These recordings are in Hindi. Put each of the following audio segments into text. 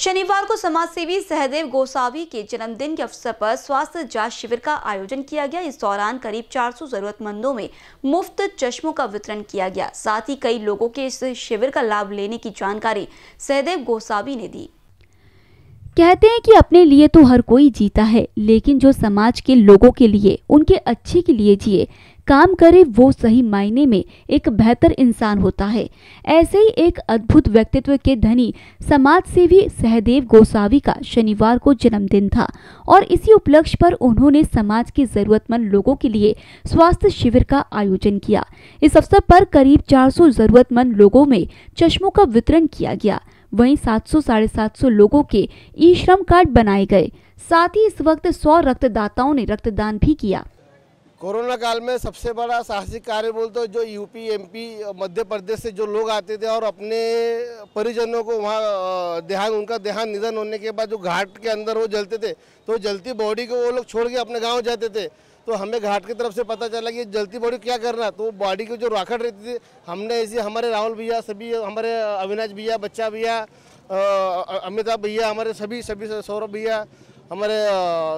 शनिवार को समाजसेवी सहदेव गोसावी के जन्मदिन के अवसर पर स्वास्थ्य जांच शिविर का आयोजन किया गया इस दौरान करीब 400 जरूरतमंदों में मुफ्त चश्मों का वितरण किया गया साथ ही कई लोगों के इस शिविर का लाभ लेने की जानकारी सहदेव गोसावी ने दी कहते हैं कि अपने लिए तो हर कोई जीता है लेकिन जो समाज के लोगों के लिए उनके अच्छे के लिए जिए काम करे वो सही मायने में एक बेहतर इंसान होता है ऐसे ही एक अद्भुत व्यक्तित्व के धनी समाज सेवी सहदेव गोसावी का शनिवार को जन्मदिन था और इसी उपलक्ष्य पर उन्होंने समाज के जरूरतमंद लोगों के लिए स्वास्थ्य शिविर का आयोजन किया इस अवसर पर करीब 400 जरूरतमंद लोगों में चश्मों का वितरण किया गया वहीं 700 साढ़े सात लोगों के ई श्रम कार्ड बनाए गए साथ ही इस वक्त 100 रक्तदाताओं ने रक्तदान भी किया कोरोना काल में सबसे बड़ा साहसिक कार्य बोलते जो यूपी एमपी मध्य प्रदेश से जो लोग आते थे और अपने परिजनों को वहाँ देहांत उनका देहांत निधन होने के बाद जो घाट के अंदर वो जलते थे तो जलती बॉडी को वो लोग छोड़ के अपने गाँव जाते थे तो हमें घाट की तरफ से पता चला कि जलती बॉडी क्या करना तो बॉडी की जो राखट रहती थी हमने ऐसे हमारे राहुल भैया सभी हमारे अविनाश भैया बच्चा भैया अमिताभ भैया हमारे सभी सभी सौरभ भैया हमारे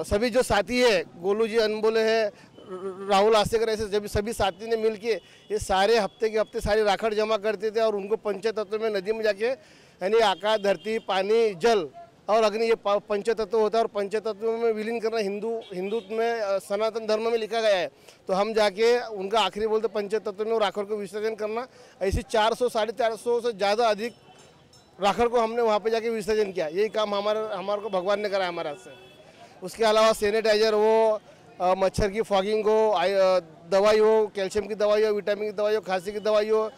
सभी जो साथी है गोलू जी अनबोले है राहुल आसेकर ऐसे जब सभी साथी ने मिल के ये सारे हफ्ते के हफ्ते सारी राखड़ जमा करते थे और उनको पंचतत्व में नदी में जाके यानी आकाश धरती पानी जल और अग्नि ये पंचतत्व होता है और पंचतत्व में विलीन करना हिंदू हिंदुत्व में सनातन धर्म में लिखा गया है तो हम जाके उनका आखिरी बोलते पंचतत्व में राखड़ को विसर्जन करना ऐसी चार सौ साढ़े चार सौ से ज़्यादा अधिक राखड़ को हमने वहाँ पे जाके विसर्जन किया यही काम हमारे हमारे को भगवान ने करा हाथ से उसके अलावा सैनिटाइजर वो मच्छर की फॉगिंग हो दवाई हो कैल्शियम की दवाई हो विटामिन की दवाई हो खांसी की दवाई हो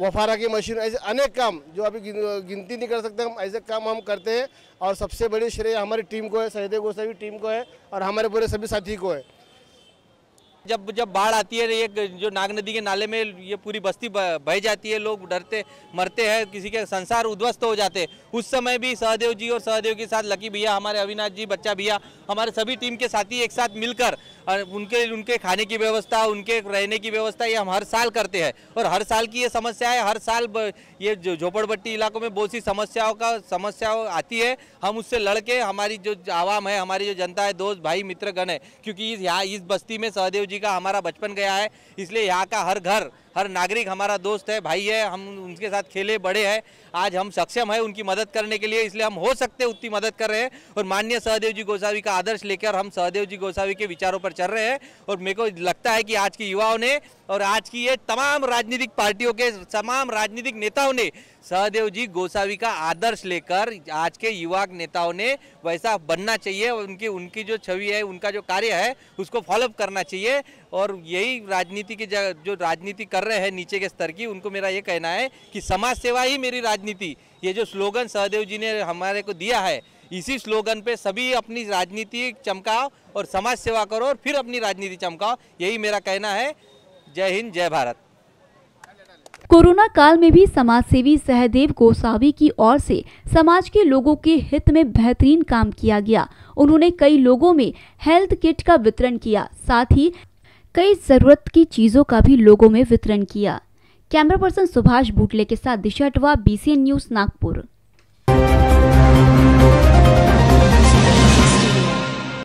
वफारा की मशीन ऐसे अनेक काम जो अभी गिनती नहीं कर सकते हम ऐसे काम हम करते हैं और सबसे बड़ी श्रेय हमारी टीम को है सहदेव गोसाई टीम को है और हमारे पूरे सभी साथी को है जब जब बाढ़ आती है ये जो नाग नदी के नाले में ये पूरी बस्ती बह जाती है लोग डरते मरते हैं किसी के संसार उद्वस्त हो जाते उस समय भी सहदेव जी और सहदेव के साथ लकी भैया हमारे अविनाश जी बच्चा भैया हमारे सभी टीम के साथी एक साथ मिलकर और उनके उनके खाने की व्यवस्था उनके रहने की व्यवस्था ये हम हर साल करते हैं और हर साल की ये समस्या है हर साल ये झोपड़पट्टी इलाकों में बहुत सी समस्याओं का समस्याओं आती है हम उससे लड़के हमारी जो आवाम है हमारी जो जनता है दोस्त भाई मित्रगण है क्योंकि यहाँ इस बस्ती में सहदेव जी का हमारा बचपन गया है इसलिए यहाँ का हर घर हर नागरिक हमारा दोस्त है भाई है हम उनके साथ खेले बड़े हैं आज हम सक्षम है उनकी मदद करने के लिए इसलिए हम हो सकते हैं उतनी मदद कर रहे हैं और माननीय सहदेव जी गोसावी का आदर्श लेकर हम सहदेव जी गोसावी के विचारों पर चल रहे हैं और मेरे को लगता है कि आज के युवाओं ने और आज की ये तमाम राजनीतिक पार्टियों के तमाम राजनीतिक नेताओं ने सहदेव जी गोसावी का आदर्श लेकर आज के युवा नेताओं ने वैसा बनना चाहिए और उनकी उनकी जो छवि है उनका जो कार्य है उसको फॉलोअप करना चाहिए और यही राजनीति की जो राजनीति कर रहे हैं नीचे के स्तर की उनको मेरा ये कहना है कि समाज सेवा ही मेरी राजनीति ये जो स्लोगन सहदेव जी ने हमारे को दिया है इसी स्लोगन पे सभी अपनी राजनीति चमकाओ और समाज सेवा करो और फिर अपनी राजनीति चमकाओ यही मेरा कहना है जय हिंद जय भारत कोरोना काल में भी समाज सेवी सहदेव गोसावी की ओर से समाज के लोगों के हित में बेहतरीन काम किया गया उन्होंने कई लोगों में हेल्थ किट का वितरण किया साथ ही कई ज़रूरत की चीज़ों का भी लोगों में वितरण किया कैमरा पर्सन सुभाष बुटले के साथ दिशा अटवा बी न्यूज़ नागपुर